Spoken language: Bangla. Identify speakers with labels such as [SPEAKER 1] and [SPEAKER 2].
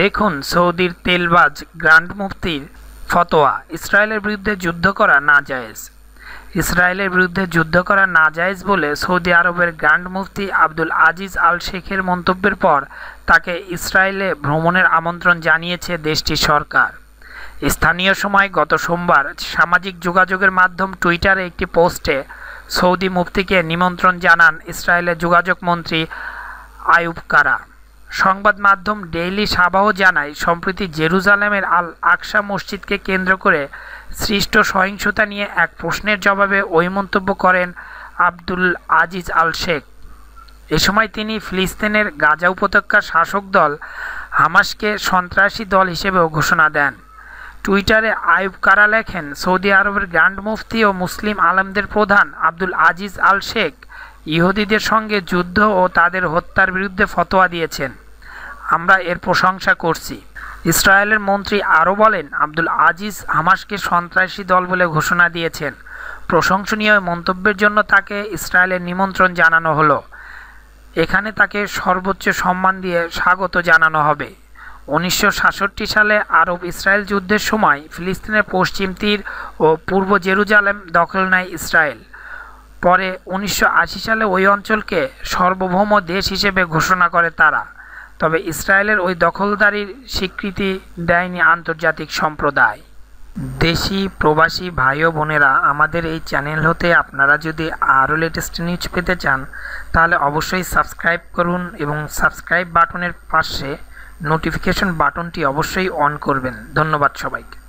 [SPEAKER 1] দেখুন সৌদির তেলবাজ গ্রান্ড মুফতির ফতোয়া ইসরায়েলের বিরুদ্ধে যুদ্ধ করা না জায়েজ ইসরায়েলের বিরুদ্ধে যুদ্ধ করা না জায়েজ বলে সৌদি আরবের গ্র্যান্ড মুফতি আব্দুল আজিজ আল শেখের মন্তব্যের পর তাকে ইসরায়েলে ভ্রমণের আমন্ত্রণ জানিয়েছে দেশটির সরকার স্থানীয় সময় গত সোমবার সামাজিক যোগাযোগের মাধ্যম টুইটারে একটি পোস্টে সৌদি মুফতিকে নিমন্ত্রণ জানান ইসরায়েলের যোগাযোগ মন্ত্রী আয়ুব কারা সংবাদ মাধ্যম ডেইলি সাবাহ জানায় সম্প্রতি জেরুজালেমের আল আকসা মসজিদকে কেন্দ্র করে সৃষ্ট সহিংসতা নিয়ে এক প্রশ্নের জবাবে ওই মন্তব্য করেন আব্দুল আজিজ আল শেখ এ সময় তিনি ফিলিস্তিনের গাজা উপত্যকার শাসক দল হামাসকে সন্ত্রাসী দল হিসেবেও ঘোষণা দেন টুইটারে আয়ুব কারা লেখেন সৌদি আরবের গ্র্যান্ড মুফতি ও মুসলিম আলমদের প্রধান আব্দুল আজিজ আল শেখ ইহুদিদের সঙ্গে যুদ্ধ ও তাদের হত্যার বিরুদ্ধে ফতোয়া দিয়েছেন আমরা এর প্রশংসা করছি ইসরায়েলের মন্ত্রী আরও বলেন আব্দুল আজিজ হামাসকে সন্ত্রাসী দল বলে ঘোষণা দিয়েছেন প্রশংসনীয় মন্তব্যের জন্য তাকে ইসরায়েলের নিমন্ত্রণ জানানো হলো এখানে তাকে সর্বোচ্চ সম্মান দিয়ে স্বাগত জানানো হবে উনিশশো সালে আরব ইসরায়েল যুদ্ধের সময় ফিলিস্তিনের পশ্চিম তীর ও পূর্ব জেরুজালেম দখল নেয় ইসরায়েল পরে উনিশশো সালে ওই অঞ্চলকে সার্বভৌম দেশ হিসেবে ঘোষণা করে তারা তবে ইসরায়েলের ওই দখলদারির স্বীকৃতি দেয়নি আন্তর্জাতিক সম্প্রদায় দেশি প্রবাসী ভাই ও বোনেরা আমাদের এই চ্যানেল হতে আপনারা যদি আরও লেটেস্ট নিউজ পেতে চান তাহলে অবশ্যই সাবস্ক্রাইব করুন এবং সাবস্ক্রাইব বাটনের পাশে নোটিফিকেশন বাটনটি অবশ্যই অন করবেন ধন্যবাদ সবাইকে